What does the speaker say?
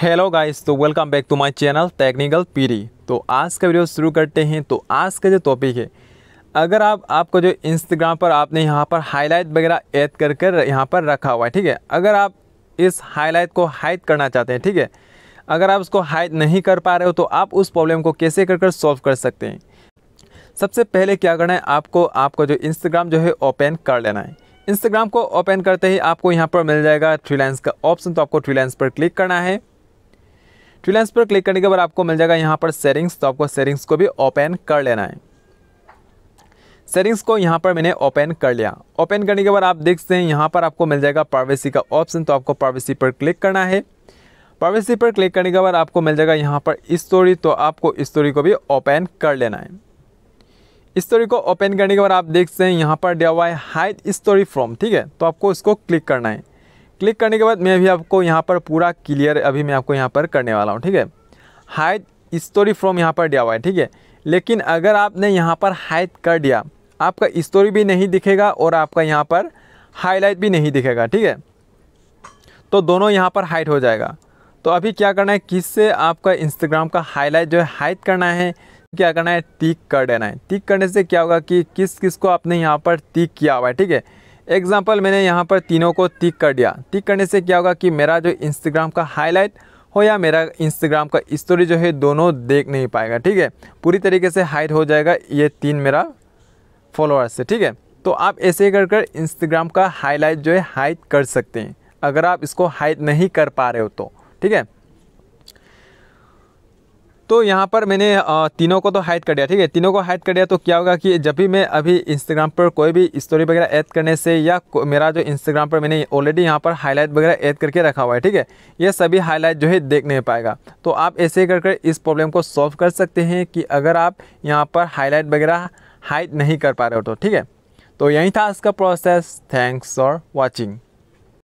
hello guys तो welcome back to my channel technical पीरी तो आज का वीडियो शुरू करते हैं तो आज का जो टॉपिक है अगर आप आपको जो इंस्टाग्राम पर आपने यहाँ पर हाईलाइट वगैरह ऐड कर कर यहाँ पर रखा हुआ है ठीक है अगर आप इस हाईलाइट को हाइड करना चाहते हैं ठीक है अगर आप उसको हाइड नहीं कर पा रहे हो तो आप उस प्रॉब्लम को कैसे कर कर सॉल्व कर सकते हैं सबसे पहले क्या करना है आपको आपको जो इंस्टाग्राम जो है ओपन कर लेना है इंस्टाग्राम को ओपन करते ही आपको यहाँ पर मिल जाएगा थ्री का ऑप्शन तो आपको थ्री लाइन्स पर क्लिक करना है फ्रीलांस पर क्लिक करने के बाद आपको मिल जाएगा यहाँ पर सेटिंग्स तो आपको सेटिंग्स को भी ओपन कर लेना है सेटिंग्स को यहाँ पर मैंने ओपन कर लिया ओपन करने के बाद आप देख सकते हैं यहाँ पर आपको मिल जाएगा प्राइवेसी का ऑप्शन तो आपको प्राइवेसी पर क्लिक करना है प्राइवेसी पर क्लिक करने के बाद आपको मिल जाएगा यहाँ पर स्टोरी तो आपको स्टोरी को भी ओपन कर लेना है स्टोरी को ओपन करने के बाद आप देख सकते हैं यहाँ पर दिया हुआ है हाइड स्टोरी फ्रॉम ठीक है तो आपको इसको क्लिक करना है क्लिक करने के बाद मैं भी आपको यहाँ पर पूरा क्लियर अभी मैं आपको यहाँ पर करने वाला हूँ ठीक है हाइट स्टोरी फ्रॉम यहाँ पर दिया हुआ है ठीक है लेकिन अगर आपने यहाँ पर हाइट कर दिया आपका स्टोरी भी नहीं दिखेगा और आपका यहाँ पर हाईलाइट भी नहीं दिखेगा ठीक है तो दोनों यहाँ पर हाइट हो जाएगा तो अभी क्या करना है किससे आपका इंस्टाग्राम का हाईलाइट जो है हाइट करना है क्या करना है टिक कर देना है टिक करने से क्या होगा कि किस किस को आपने यहाँ पर टिक किया हुआ है ठीक है एग्जाम्पल मैंने यहाँ पर तीनों को टिक कर दिया टिक करने से क्या होगा कि मेरा जो इंस्टाग्राम का हाईलाइट हो या मेरा इंस्टाग्राम का स्टोरी जो है दोनों देख नहीं पाएगा ठीक है पूरी तरीके से हाइड हो जाएगा ये तीन मेरा फॉलोअर्स से ठीक है तो आप ऐसे कर कर इंस्टाग्राम का हाईलाइट जो है हाइड कर सकते हैं अगर आप इसको हाइड नहीं कर पा रहे हो तो ठीक है तो यहाँ पर मैंने तीनों को तो हाइड कर दिया ठीक है तीनों को हाइड कर दिया तो क्या होगा कि जब भी मैं अभी इंस्टाग्राम पर कोई भी स्टोरी वगैरह ऐड करने से या मेरा जो इंस्टाग्राम पर मैंने ऑलरेडी यहाँ पर हाईलाइट वगैरह ऐड करके रखा हुआ है ठीक है ये सभी हाईलाइट जो है देख नहीं पाएगा तो आप ऐसे कर कर इस प्रॉब्लम को सॉल्व कर सकते हैं कि अगर आप यहाँ पर हाईलाइट वगैरह हाइड नहीं कर पा रहे हो तो ठीक है तो यही था इसका प्रोसेस थैंक्स फॉर वॉचिंग